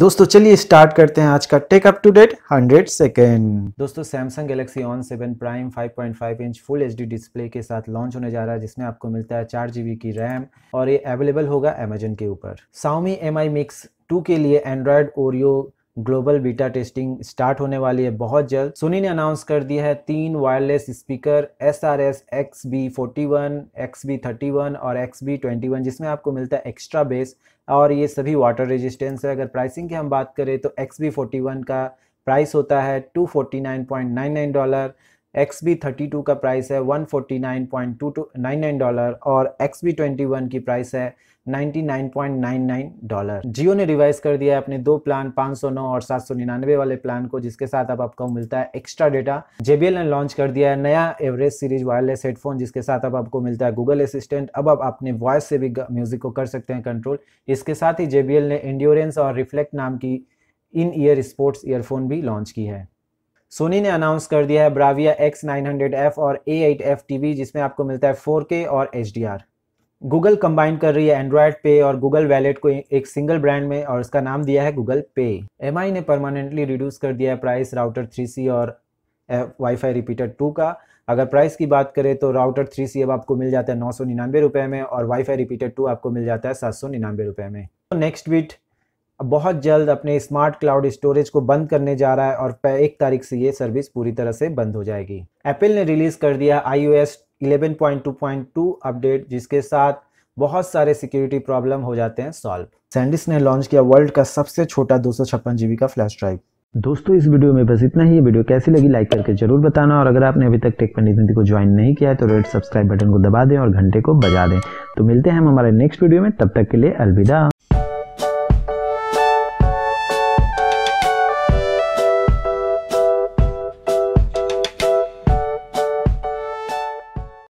दोस्तों चलिए स्टार्ट करते हैं आज का tech up to date 100 second दोस्तों Samsung Galaxy On Seven Prime 5.5 inch full H display के साथ लॉन्च होने जा रहा है जिसमें आपको मिलता है चार जीबी की रैम और ये अवेलेबल होगा अमेजन के ऊपर Xiaomi M I Mix two के लिए Android Oreo global beta testing start होने वाली है बहुत जल्द सोनी ने अनाउंस कर दिया है तीन wireless speaker S R S X B forty one X B thirty one और एक्स बी ट्वेंटी वन जिसमें आपको मिलता है एक्स्ट्रा बेस और ये सभी वाटर रेजिस्टेंस है अगर प्राइसिंग की हम बात करें तो एक्स बी फोर्टी वन का प्राइस होता है two forty nine point nine nine dollar X B thirty two का प्राइस है one forty nine point two two nine nine dollar और एक्स बी ट्वेंटी वन की प्राइस है ninety nine point nine nine dollar Jio ने revise कर दिया है अपने दो प्लान पाँच सौ नौ और सात सौ निन्यानवे वाले प्लान को जिसके साथ अब आपको मिलता है एक्स्ट्रा डेटा जेबीएल ने लॉन्च कर दिया है नया एवरेज सीरीज वायरलेस हेडफोन जिसके साथ अब आपको मिलता है गूगल असिस्टेंट अब आप अपने वॉइस से भी म्यूजिक को कर सकते हैं कंट्रोल इसके साथ ही जेबीएल ने इंड्योरेंस और रिफ्लेक्ट नाम की इन ईयर स्पोर्ट्स ईयरफोन भी लॉन्च की है सोनी ने अनाउंस कर दिया है ब्राविया एक्स नाइन और ए एट जिसमें आपको मिलता है फोर और एच गूगल कंबाइन कर रही है एंड्रॉयड पे और गूगल वैलेट को एक सिंगल ब्रांड में और उसका नाम दिया है गूगल पे एम ने परमानेंटली रिड्यूस कर दिया है प्राइस राउटर 3C और वाईफाई रिपीटर टू का अगर प्राइस की बात करें तो राउटर 3C अब आपको मिल जाता है नौ सौ में और वाईफाई रिपीटर टू आपको मिल जाता है सात सौ में नेक्स्ट बिट बहुत जल्द अपने स्मार्ट क्लाउड स्टोरेज को बंद करने जा रहा है और एक तारीख से ये सर्विस पूरी तरह से बंद हो जाएगी एप्पल ने रिलीज़ कर दिया I 11.2.2 S eleven point update जिसके साथ बहुत सारे सिक्योरिटी प्रॉब्लम हो जाते हैं सॉल्व सैंडिस ने लॉन्च किया वर्ल्ड का सबसे छोटा दो जीबी का फ्लैश ड्राइव दोस्तों इस वीडियो में बस इतना ही वीडियो कैसी लगी लाइक करके जरूर बताना और अगर आपने अभी तक टेक पंडित नीति को ज्वाइन नहीं किया है तो रेड सब्सक्राइब बटन को दबा दें और घंटे को बजा दें तो मिलते हैं हम हमारे नेक्स्ट वीडियो में तब तक के लिए अलविदा